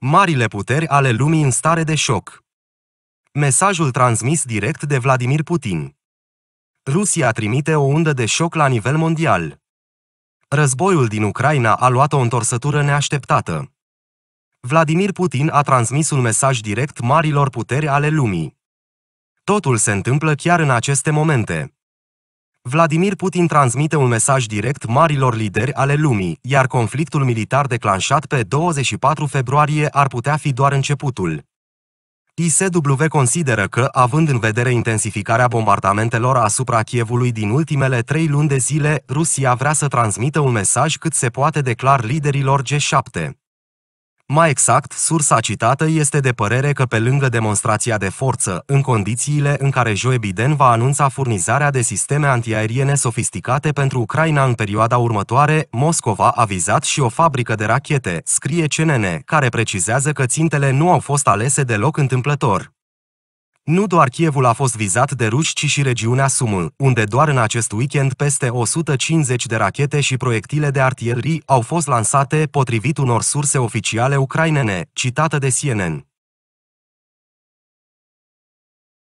Marile puteri ale lumii în stare de șoc. Mesajul transmis direct de Vladimir Putin. Rusia trimite o undă de șoc la nivel mondial. Războiul din Ucraina a luat o întorsătură neașteptată. Vladimir Putin a transmis un mesaj direct marilor puteri ale lumii. Totul se întâmplă chiar în aceste momente. Vladimir Putin transmite un mesaj direct marilor lideri ale lumii, iar conflictul militar declanșat pe 24 februarie ar putea fi doar începutul. ISW consideră că, având în vedere intensificarea bombardamentelor asupra Kievului din ultimele trei luni de zile, Rusia vrea să transmită un mesaj cât se poate declar liderilor G7. Mai exact, sursa citată este de părere că pe lângă demonstrația de forță, în condițiile în care Joe Biden va anunța furnizarea de sisteme antiaeriene sofisticate pentru Ucraina în perioada următoare, Moscova a vizat și o fabrică de rachete, scrie CNN, care precizează că țintele nu au fost alese deloc întâmplător. Nu doar Kievul a fost vizat de ruși, ci și regiunea Sumul, unde doar în acest weekend peste 150 de rachete și proiectile de artillerii au fost lansate, potrivit unor surse oficiale ucrainene, citată de CNN.